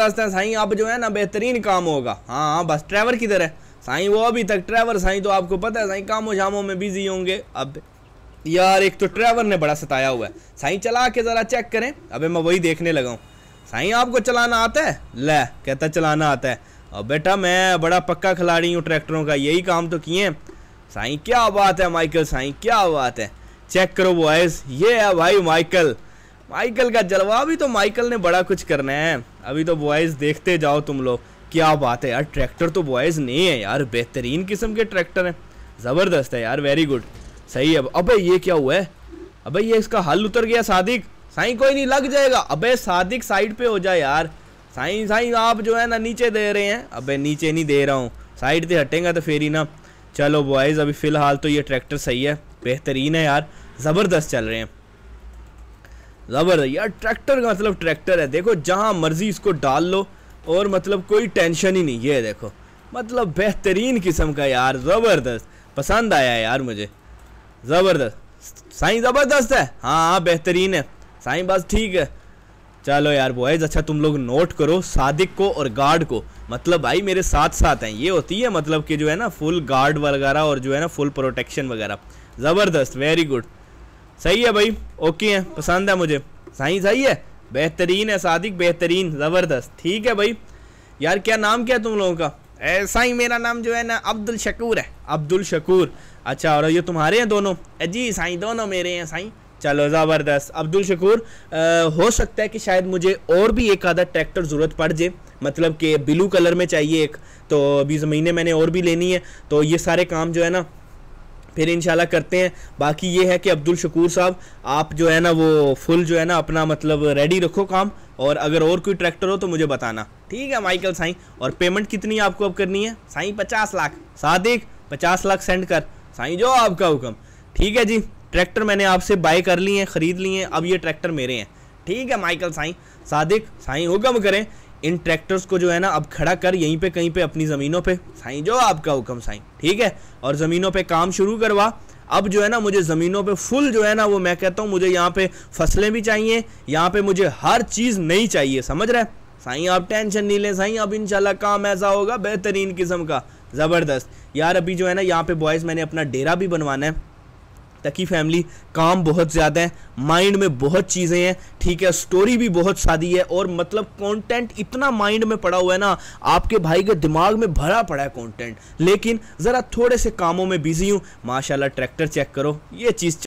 रास्ते साईं अब जो है ना बेहतरीन काम होगा हाँ हाँ बस ड्राइवर किधर है साईं वो अभी तक ड्राइवर साई तो आपको पता है साई कामों शामों में बिजी होंगे अब यार एक तो ड्राइवर ने बड़ा सताया हुआ है साई चला के ज़रा चेक करें अबे मैं वही देखने लगा हूँ साई आपको चलाना आता है ले कहता चलाना आता है अब बेटा मैं बड़ा पक्का खिलाड़ी हूँ ट्रैक्टरों का यही काम तो किए साई क्या बात है माइकल साई क्या बात है चेक करो बॉयज़ ये है भाई माइकल माइकल का जलवा अभी तो माइकल ने बड़ा कुछ करना है अभी तो बॉयज़ देखते जाओ तुम लोग क्या बात है यार ट्रैक्टर तो बॉयज़ नहीं है यार बेहतरीन किस्म के ट्रैक्टर हैं ज़बरदस्त है यार वेरी गुड सही है अबे ये क्या हुआ है अबे ये इसका हल उतर गया सादिक साई कोई नहीं लग जाएगा अबे सादिक साइड पे हो जाए यार साई साई आप जो है ना नीचे दे रहे हैं अबे नीचे नहीं दे रहा हूँ साइड से हटेंगे तो फिर ही ना चलो बॉयज़ अभी फ़िलहाल तो ये ट्रैक्टर सही है बेहतरीन है यार ज़बरदस्त चल रहे हैं ज़बर यार ट्रैक्टर का मतलब ट्रैक्टर है देखो जहाँ मर्जी इसको डाल लो और मतलब कोई टेंशन ही नहीं ये देखो मतलब बेहतरीन किस्म का यार ज़बरदस्त पसंद आया यार मुझे ज़बरदस्त साईं ज़बरदस्त है हाँ हाँ बेहतरीन है साईं बस ठीक है चलो यार बॉयज अच्छा तुम लोग नोट करो सादिक को और गार्ड को मतलब भाई मेरे साथ साथ हैं ये होती है मतलब कि जो है ना फुल गार्ड वगैरह और जो है ना फुल प्रोटेक्शन वगैरह ज़बरदस्त वेरी गुड सही है भाई ओके है पसंद है मुझे सही सही है बेहतरीन है सादिक बेहतरीन ज़बरदस्त ठीक है भाई यार क्या नाम क्या है तुम लोगों का ऐसा ही मेरा नाम जो है ना अब्दुल शकूर है अब्दुल शकूर अच्छा और ये तुम्हारे हैं दोनों जी साई दोनों मेरे हैं साई चलो ज़बरदस्त अब्दुल शकूर आ, हो सकता है कि शायद मुझे और भी एक आधा ट्रैक्टर ज़रूरत पड़ जाए मतलब कि ब्लू कलर में चाहिए एक तो अभी ज़मीनें मैंने और भी लेनी है तो ये सारे काम जो है ना फिर इंशाल्लाह करते हैं बाकी ये है कि अब्दुल शकूर साहब आप जो है ना वो फुल जो है ना अपना मतलब रेडी रखो काम और अगर और कोई ट्रैक्टर हो तो मुझे बताना ठीक है माइकल साईं और पेमेंट कितनी आपको अब करनी है साईं पचास लाख सादिक पचास लाख सेंड कर साईं जो आपका हुक्म ठीक है जी ट्रैक्टर मैंने आपसे बाय कर लिए हैं ख़रीद लिए हैं अब ये ट्रैक्टर मेरे हैं ठीक है माइकल साई सादिक साईं हुक्म करें इन ट्रैक्टर्स को जो है ना अब खड़ा कर यहीं पे कहीं पे अपनी ज़मीनों पे साई जो आपका हुक्म साई ठीक है और ज़मीनों पे काम शुरू करवा अब जो है ना मुझे ज़मीनों पे फुल जो है ना वो मैं कहता हूँ मुझे यहाँ पे फसलें भी चाहिए यहाँ पे मुझे हर चीज़ नहीं चाहिए समझ रहे साई आप टेंशन नहीं लें साई अब इन काम ऐसा होगा बेहतरीन किस्म का ज़बरदस्त यार अभी जो है ना यहाँ पे बॉयज़ मैंने अपना डेरा भी बनवाना है तकी फैमिली काम बहुत ज़्यादा है माइंड में बहुत चीज़ें हैं ठीक है स्टोरी भी बहुत सादी है और मतलब कंटेंट इतना माइंड में पड़ा हुआ है ना आपके भाई के दिमाग में भरा पड़ा है कंटेंट लेकिन ज़रा थोड़े से कामों में बिजी हूँ माशाल्लाह ट्रैक्टर चेक करो ये चीज़